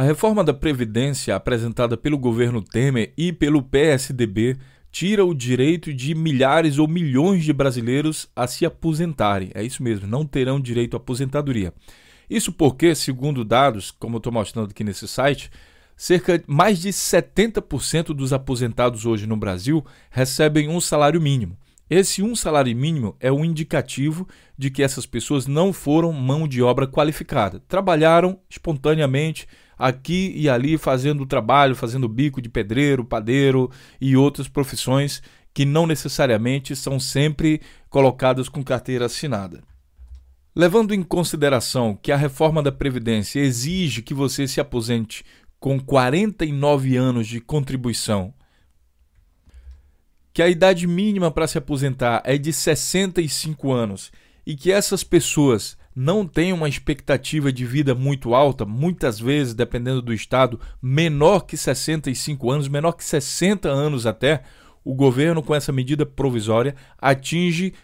A reforma da Previdência apresentada pelo governo Temer e pelo PSDB tira o direito de milhares ou milhões de brasileiros a se aposentarem. É isso mesmo, não terão direito à aposentadoria. Isso porque, segundo dados, como eu estou mostrando aqui nesse site, cerca mais de 70% dos aposentados hoje no Brasil recebem um salário mínimo. Esse um salário mínimo é um indicativo de que essas pessoas não foram mão de obra qualificada, trabalharam espontaneamente aqui e ali fazendo trabalho, fazendo bico de pedreiro, padeiro e outras profissões que não necessariamente são sempre colocadas com carteira assinada. Levando em consideração que a reforma da Previdência exige que você se aposente com 49 anos de contribuição, que a idade mínima para se aposentar é de 65 anos e que essas pessoas não tem uma expectativa de vida muito alta, muitas vezes, dependendo do estado, menor que 65 anos, menor que 60 anos até, o governo, com essa medida provisória, atinge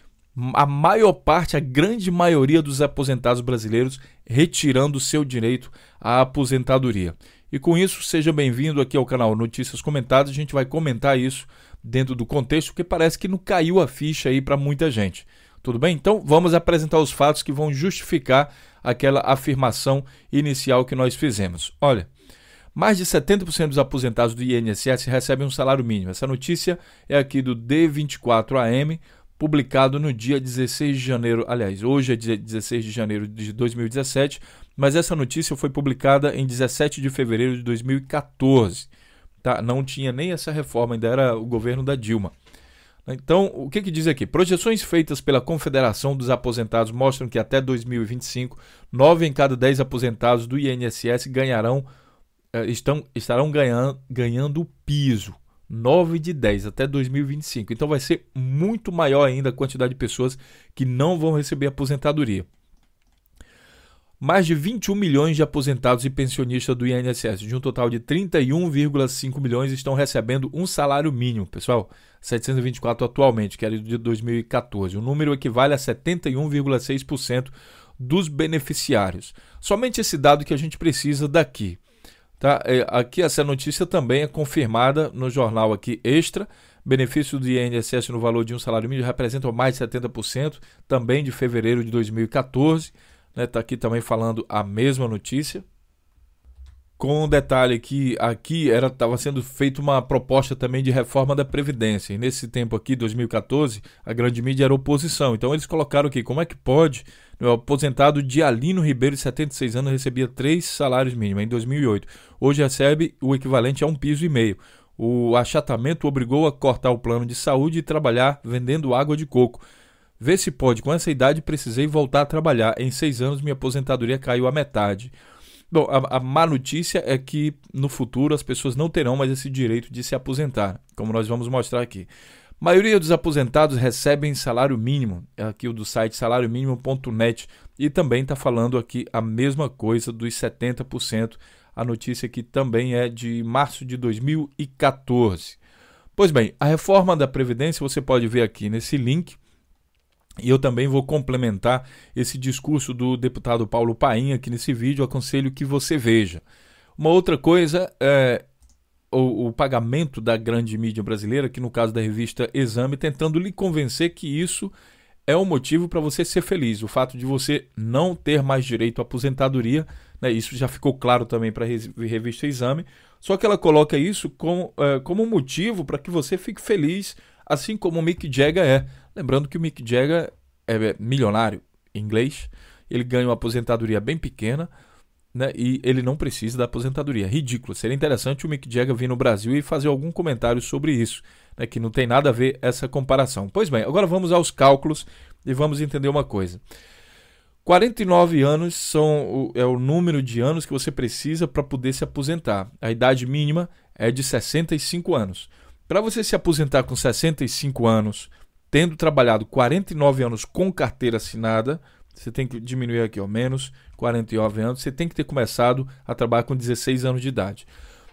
a maior parte, a grande maioria dos aposentados brasileiros retirando seu direito à aposentadoria. E com isso, seja bem-vindo aqui ao canal Notícias Comentadas. A gente vai comentar isso dentro do contexto, que parece que não caiu a ficha aí para muita gente. Tudo bem? Então vamos apresentar os fatos que vão justificar aquela afirmação inicial que nós fizemos. Olha, mais de 70% dos aposentados do INSS recebem um salário mínimo. Essa notícia é aqui do D24AM, publicado no dia 16 de janeiro, aliás, hoje é 16 de janeiro de 2017, mas essa notícia foi publicada em 17 de fevereiro de 2014. Tá? Não tinha nem essa reforma, ainda era o governo da Dilma. Então, o que, que diz aqui? Projeções feitas pela Confederação dos Aposentados mostram que até 2025, 9 em cada 10 aposentados do INSS ganharão, eh, estão, estarão ganhando, ganhando o piso. 9 de 10 até 2025. Então vai ser muito maior ainda a quantidade de pessoas que não vão receber aposentadoria mais de 21 milhões de aposentados e pensionistas do INSS, de um total de 31,5 milhões, estão recebendo um salário mínimo, pessoal, 724 atualmente, que era de 2014. O número equivale a 71,6% dos beneficiários. Somente esse dado que a gente precisa daqui. Tá? É, aqui essa notícia também é confirmada no jornal aqui Extra. Benefício do INSS no valor de um salário mínimo representa mais de 70%, também de fevereiro de 2014 está né, tá aqui também falando a mesma notícia. Com um detalhe que aqui era estava sendo feita uma proposta também de reforma da Previdência. E nesse tempo aqui, 2014, a grande mídia era oposição. Então eles colocaram aqui, como é que pode? Né, o aposentado Dialino Ribeiro, de 76 anos, recebia três salários mínimos em 2008. Hoje recebe o equivalente a um piso e meio. O achatamento obrigou a cortar o plano de saúde e trabalhar vendendo água de coco. Vê se pode. Com essa idade, precisei voltar a trabalhar. Em seis anos, minha aposentadoria caiu à metade. Bom, a, a má notícia é que no futuro as pessoas não terão mais esse direito de se aposentar, como nós vamos mostrar aqui. A maioria dos aposentados recebem salário mínimo, é aqui o do site salariomínimo.net, e também está falando aqui a mesma coisa dos 70%. A notícia aqui também é de março de 2014. Pois bem, a reforma da Previdência você pode ver aqui nesse link e eu também vou complementar esse discurso do deputado Paulo Painha aqui nesse vídeo, aconselho que você veja. Uma outra coisa é o, o, pagamento da grande mídia brasileira, que no caso da revista Exame, tentando lhe convencer que isso é um motivo para você ser feliz. O fato de você não ter mais direito à aposentadoria, né, isso já ficou claro também para a revista Exame, só que ela coloca isso como, é, como motivo para que você fique feliz assim como o Mick Jagger é. Lembrando que o Mick Jagger é, é milionário em inglês, ele ganha uma aposentadoria bem pequena, né? E ele não precisa da aposentadoria. Ridículo. Seria interessante o Mick Jagger vir no Brasil e fazer algum comentário sobre isso, né? Que não tem nada a ver essa comparação. Pois bem, agora vamos aos cálculos e vamos entender uma coisa. 49 anos são o, é o número de anos que você precisa para poder se aposentar. A idade mínima é de 65 anos. Para você se aposentar com 65 anos, tendo trabalhado 49 anos com carteira assinada, você tem que diminuir aqui, ó, menos 49 anos, você tem que ter começado a trabalhar com 16 anos de idade.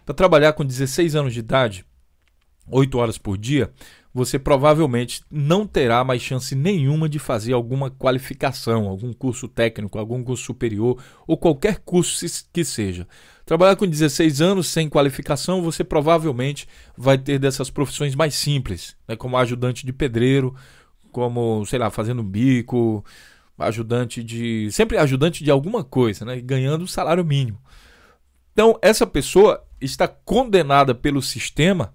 Para trabalhar com 16 anos de idade, 8 horas por dia, você provavelmente não terá mais chance nenhuma de fazer alguma qualificação, algum curso técnico, algum curso superior ou qualquer curso que seja. Trabalhar com 16 anos sem qualificação, você provavelmente vai ter dessas profissões mais simples, né? como ajudante de pedreiro, como, sei lá, fazendo bico, ajudante de. sempre ajudante de alguma coisa, né? ganhando o salário mínimo. Então, essa pessoa está condenada pelo sistema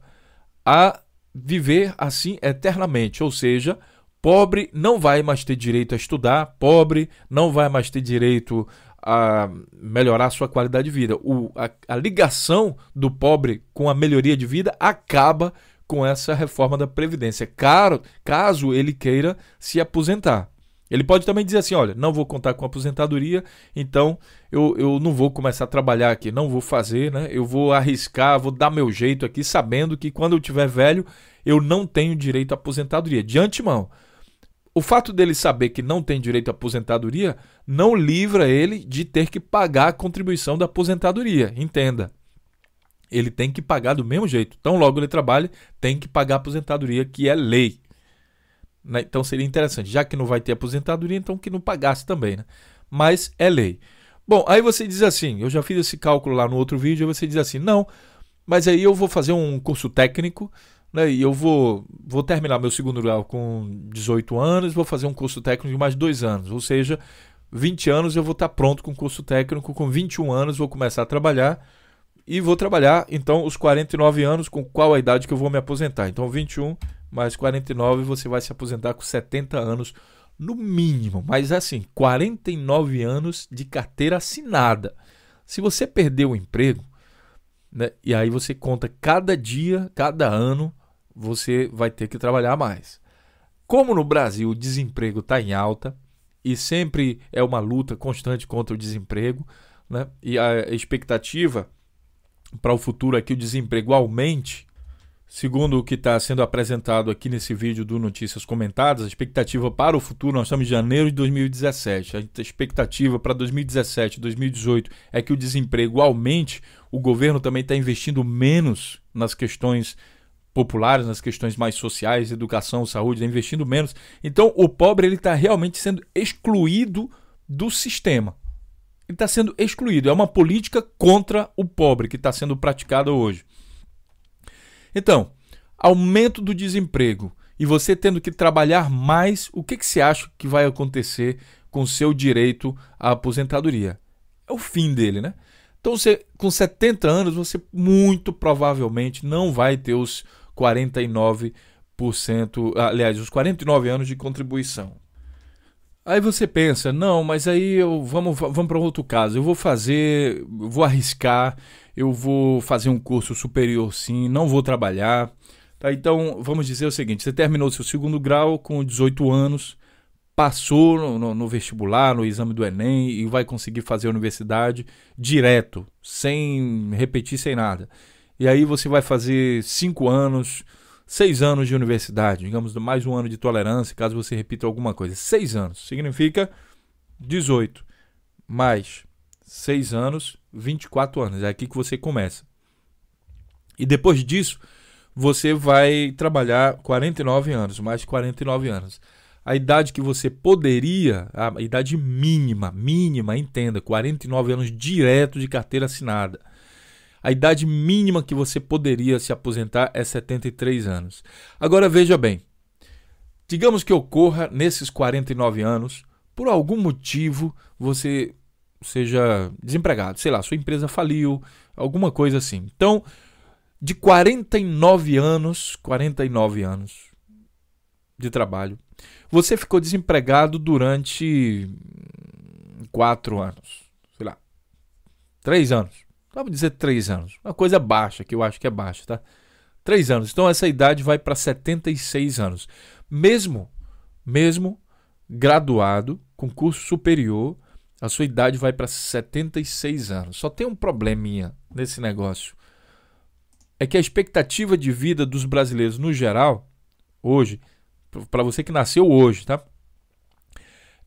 a viver assim eternamente, ou seja, pobre não vai mais ter direito a estudar, pobre não vai mais ter direito a melhorar a sua qualidade de vida. O, a, a ligação do pobre com a melhoria de vida acaba com essa reforma da Previdência, caro, caso ele queira se aposentar. Ele pode também dizer assim: olha, não vou contar com aposentadoria, então eu, eu não vou começar a trabalhar aqui, não vou fazer, né? Eu vou arriscar, vou dar meu jeito aqui, sabendo que quando eu tiver velho, eu não tenho direito à aposentadoria. De antemão. O fato dele saber que não tem direito à aposentadoria não livra ele de ter que pagar a contribuição da aposentadoria, entenda. Ele tem que pagar do mesmo jeito. Então, logo ele trabalha, tem que pagar a aposentadoria, que é lei. Né? Então seria interessante, já que não vai ter aposentadoria, então que não pagasse também, né? Mas é lei. Bom, aí você diz assim, eu já fiz esse cálculo lá no outro vídeo, aí você diz assim, não, mas aí eu vou fazer um curso técnico, né? E eu vou, vou terminar meu segundo grau com 18 anos, vou fazer um curso técnico de mais dois anos, ou seja, 20 anos eu vou estar pronto com o curso técnico, com 21 anos vou começar a trabalhar e vou trabalhar então os 49 anos com qual a idade que eu vou me aposentar. Então 21 mas 49 você vai se aposentar com 70 anos no mínimo, mas assim, 49 anos de carteira assinada. Se você perdeu o emprego, né, e aí você conta cada dia, cada ano, você vai ter que trabalhar mais. Como no Brasil o desemprego está em alta e sempre é uma luta constante contra o desemprego, né, e a expectativa para o futuro é que o desemprego aumente, Segundo o que está sendo apresentado aqui nesse vídeo do Notícias Comentadas, a expectativa para o futuro, nós estamos em janeiro de 2017, a expectativa para 2017, 2018 é que o desemprego aumente, o governo também está investindo menos nas questões populares, nas questões mais sociais, educação, saúde, está investindo menos. Então o pobre ele está realmente sendo excluído do sistema. Ele está sendo excluído. É uma política contra o pobre que está sendo praticada hoje. Então, aumento do desemprego e você tendo que trabalhar mais, o que, que você acha que vai acontecer com o seu direito à aposentadoria? É o fim dele, né? Então, você, com 70 anos, você muito provavelmente não vai ter os 49%, aliás, os 49 anos de contribuição. Aí você pensa, não, mas aí eu vamos, vamos para outro caso. Eu vou fazer, vou arriscar, eu vou fazer um curso superior sim, não vou trabalhar. Tá? Então, vamos dizer o seguinte: você terminou seu segundo grau com 18 anos, passou no, no, no, vestibular, no exame do Enem e vai conseguir fazer a universidade direto, sem repetir, sem nada. E aí você vai fazer cinco anos, seis anos de universidade, digamos, mais um ano de tolerância, caso você repita alguma coisa. Seis anos significa 18 mais seis anos 24 anos. É aqui que você começa. E depois disso, você vai trabalhar 49 anos, mais 49 anos. A idade que você poderia, a idade mínima, mínima, entenda, 49 anos direto de carteira assinada. A idade mínima que você poderia se aposentar é 73 anos. Agora veja bem. Digamos que ocorra nesses 49 anos, por algum motivo, você seja desempregado, sei lá, sua empresa faliu, alguma coisa assim. Então, de 49 anos, 49 anos de trabalho, você ficou desempregado durante 4 anos, sei lá, 3 anos. Vamos dizer 3 anos, uma coisa baixa, que eu acho que é baixa, tá? 3 anos. Então essa idade vai para 76 anos. Mesmo mesmo graduado, com curso superior, a sua idade vai para 76 anos. Só tem um probleminha nesse negócio. É que a expectativa de vida dos brasileiros no geral, hoje, para você que nasceu hoje, tá?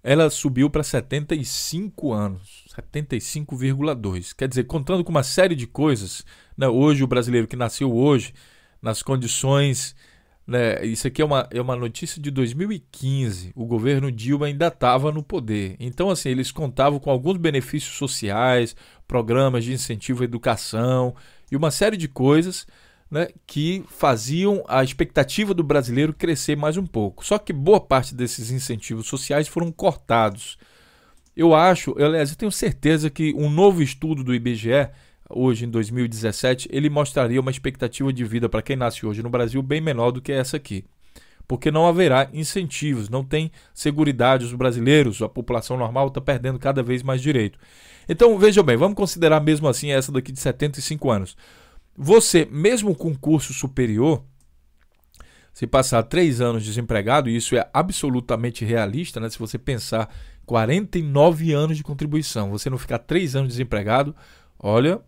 Ela subiu para 75 anos, 75,2. Quer dizer, contando com uma série de coisas, né? hoje o brasileiro que nasceu hoje, nas condições né, isso aqui é uma, é uma notícia de 2015. O governo Dilma ainda estava no poder. Então, assim, eles contavam com alguns benefícios sociais, programas de incentivo à educação e uma série de coisas né, que faziam a expectativa do brasileiro crescer mais um pouco. Só que boa parte desses incentivos sociais foram cortados. Eu acho, aliás, eu tenho certeza que um novo estudo do IBGE hoje em 2017, ele mostraria uma expectativa de vida para quem nasce hoje no Brasil bem menor do que essa aqui. Porque não haverá incentivos, não tem seguridade. Os brasileiros, a população normal, está perdendo cada vez mais direito. Então, veja bem, vamos considerar mesmo assim essa daqui de 75 anos. Você, mesmo com curso superior, se passar três anos desempregado, e isso é absolutamente realista, né? se você pensar 49 anos de contribuição, você não ficar três anos desempregado, olha,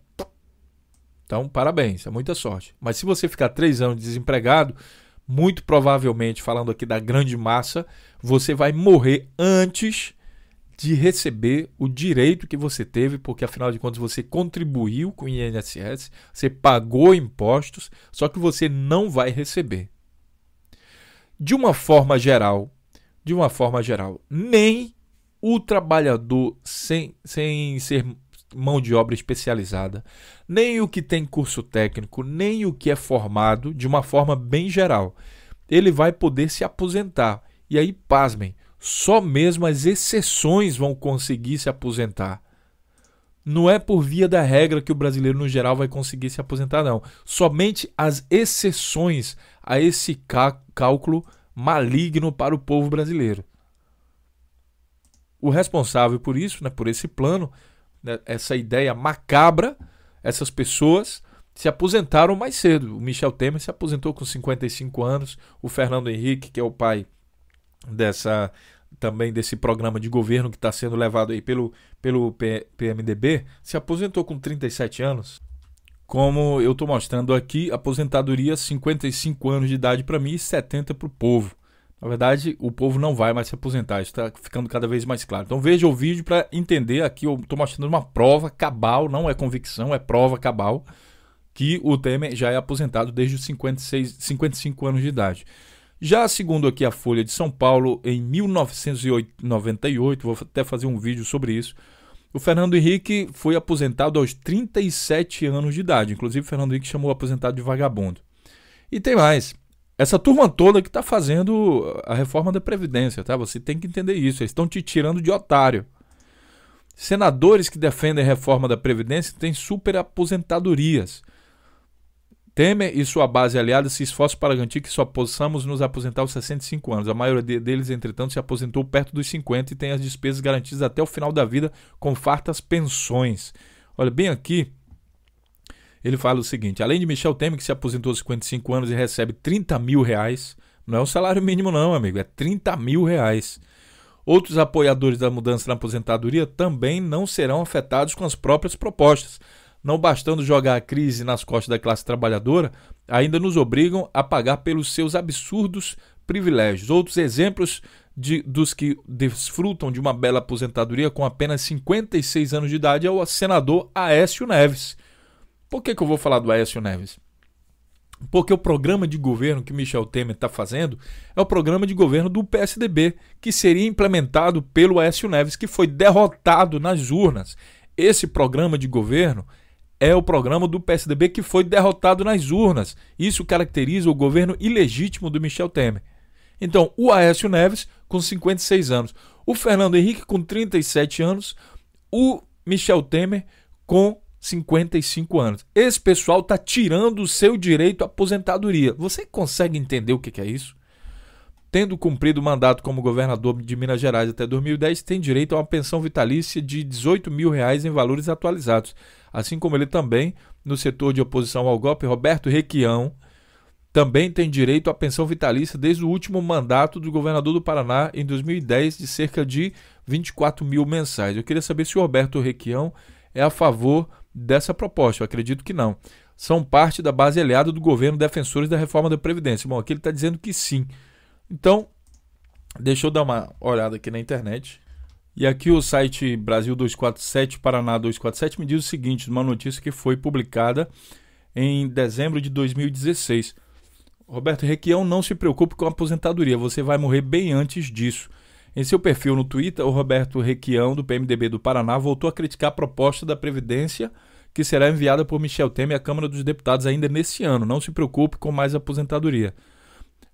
então, parabéns, é muita sorte. Mas se você ficar três anos desempregado, muito provavelmente, falando aqui da grande massa, você vai morrer antes de receber o direito que você teve, porque afinal de contas você contribuiu com o INSS, você pagou impostos, só que você não vai receber. De uma forma geral, de uma forma geral, nem o trabalhador sem, sem ser mão de obra especializada, nem o que tem curso técnico, nem o que é formado, de uma forma bem geral. Ele vai poder se aposentar. E aí, pasmem, só mesmo as exceções vão conseguir se aposentar. Não é por via da regra que o brasileiro no geral vai conseguir se aposentar, não. Somente as exceções a esse cálculo maligno para o povo brasileiro. O responsável por isso, né, por esse plano, né, essa ideia macabra, essas pessoas se aposentaram mais cedo. O Michel Temer se aposentou com 55 anos, o Fernando Henrique, que é o pai dessa também desse programa de governo que está sendo levado aí pelo, pelo PMDB, se aposentou com 37 anos. Como eu estou mostrando aqui, aposentadoria 55 anos de idade para mim e 70 para o povo. Na verdade, o povo não vai mais se aposentar, isso está ficando cada vez mais claro. Então veja o vídeo para entender aqui, eu estou mostrando uma prova cabal, não é convicção, é prova cabal, que o Temer já é aposentado desde os 56, 55 anos de idade. Já segundo aqui a Folha de São Paulo, em 1998, vou até fazer um vídeo sobre isso, o Fernando Henrique foi aposentado aos 37 anos de idade. Inclusive, o Fernando Henrique chamou o aposentado de vagabundo. E tem mais. Essa turma toda que está fazendo a reforma da Previdência, tá? Você tem que entender isso. Eles estão te tirando de otário. Senadores que defendem a reforma da Previdência têm superaposentadorias. Temer e sua base aliada se esforçam para garantir que só possamos nos aposentar aos 65 anos. A maioria deles, entretanto, se aposentou perto dos 50 e tem as despesas garantidas até o final da vida com fartas pensões. Olha, bem aqui, ele fala o seguinte: além de Michel Temer, que se aposentou aos 55 anos e recebe 30 mil reais, não é um salário mínimo, não, amigo, é 30 mil reais. Outros apoiadores da mudança na aposentadoria também não serão afetados com as próprias propostas. Não bastando jogar a crise nas costas da classe trabalhadora, ainda nos obrigam a pagar pelos seus absurdos privilégios. Outros exemplos de, dos que desfrutam de uma bela aposentadoria com apenas 56 anos de idade é o senador Aécio Neves, por que, que eu vou falar do Aécio Neves? Porque o programa de governo que Michel Temer está fazendo é o programa de governo do PSDB, que seria implementado pelo Aécio Neves, que foi derrotado nas urnas. Esse programa de governo é o programa do PSDB que foi derrotado nas urnas. Isso caracteriza o governo ilegítimo do Michel Temer. Então, o Aécio Neves com 56 anos, o Fernando Henrique com 37 anos, o Michel Temer com 55 anos. Esse pessoal está tirando o seu direito à aposentadoria. Você consegue entender o que é isso? Tendo cumprido o mandato como governador de Minas Gerais até 2010, tem direito a uma pensão vitalícia de 18 mil reais em valores atualizados. Assim como ele também, no setor de oposição ao golpe, Roberto Requião também tem direito à pensão vitalícia desde o último mandato do governador do Paraná em 2010 de cerca de 24 mil mensais. Eu queria saber se o Roberto Requião é a favor dessa proposta? Eu acredito que não. São parte da base aliada do governo defensores da reforma da Previdência. Bom, aqui ele está dizendo que sim. Então, deixa eu dar uma olhada aqui na internet. E aqui o site Brasil 247, Paraná 247, me diz o seguinte: uma notícia que foi publicada em dezembro de 2016. Roberto Requião, não se preocupe com a aposentadoria, você vai morrer bem antes disso. Em seu perfil no Twitter, o Roberto Requião, do PMDB do Paraná, voltou a criticar a proposta da Previdência que será enviada por Michel Temer à Câmara dos Deputados ainda neste ano. Não se preocupe com mais aposentadoria.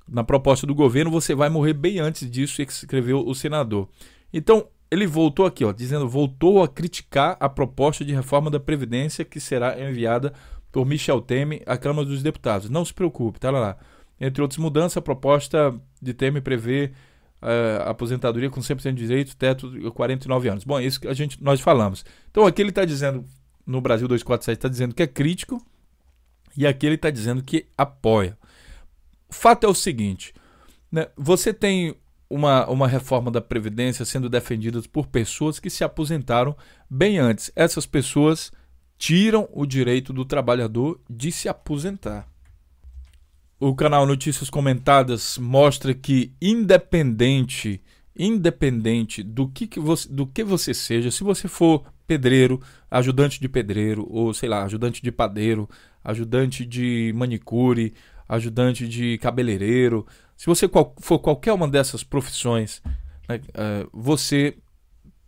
Na proposta do governo, você vai morrer bem antes disso, escreveu o senador. Então, ele voltou aqui, ó, dizendo, voltou a criticar a proposta de reforma da Previdência que será enviada por Michel Temer à Câmara dos Deputados. Não se preocupe, tá lá. lá. Entre outras mudanças, a proposta de Temer prevê uh, aposentadoria com 100% de direito, teto 49 anos. Bom, é isso que a gente, nós falamos. Então aqui ele está dizendo, no Brasil 247, está dizendo que é crítico e aqui ele está dizendo que apoia. O fato é o seguinte, né, você tem uma, uma reforma da Previdência sendo defendida por pessoas que se aposentaram bem antes. Essas pessoas tiram o direito do trabalhador de se aposentar. O canal Notícias Comentadas mostra que independente, independente do que, que você, do que você seja, se você for pedreiro, ajudante de pedreiro ou sei lá, ajudante de padeiro, ajudante de manicure, ajudante de cabeleireiro, se você for qualquer uma dessas profissões, né, é, você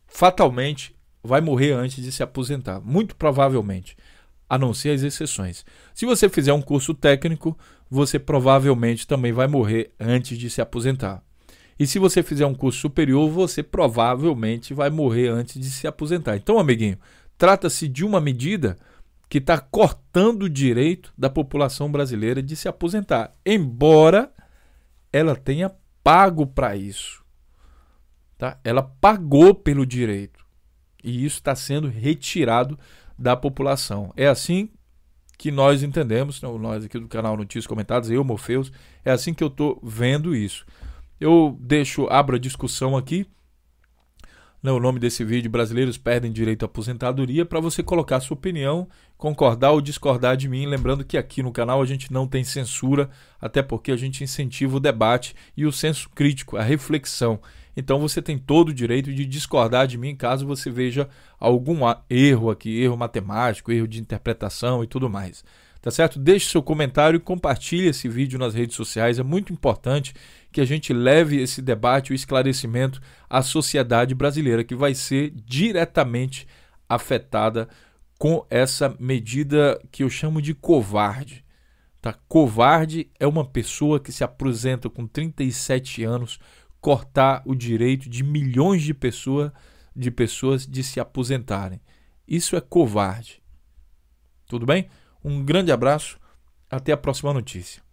fatalmente vai morrer antes de se aposentar, muito provavelmente a não ser as exceções. Se você fizer um curso técnico, você provavelmente também vai morrer antes de se aposentar. E se você fizer um curso superior, você provavelmente vai morrer antes de se aposentar. Então, amiguinho, trata-se de uma medida que está cortando o direito da população brasileira de se aposentar, embora ela tenha pago para isso. Tá? Ela pagou pelo direito. E isso está sendo retirado da população. É assim que nós entendemos, né, nós aqui do canal Notícias Comentadas, eu, Mofeus, é assim que eu estou vendo isso. Eu deixo, abro a discussão aqui. Né, o nome desse vídeo, Brasileiros Perdem Direito à Aposentadoria, para você colocar sua opinião, concordar ou discordar de mim. Lembrando que aqui no canal a gente não tem censura, até porque a gente incentiva o debate e o senso crítico, a reflexão. Então você tem todo o direito de discordar de mim caso você veja algum erro aqui, erro matemático, erro de interpretação e tudo mais. Tá certo? Deixe seu comentário e compartilhe esse vídeo nas redes sociais. É muito importante que a gente leve esse debate, o esclarecimento à sociedade brasileira, que vai ser diretamente afetada com essa medida que eu chamo de covarde. Tá? Covarde é uma pessoa que se apresenta com 37 anos cortar o direito de milhões de, pessoa, de pessoas de se aposentarem. Isso é covarde. Tudo bem? Um grande abraço, até a próxima notícia.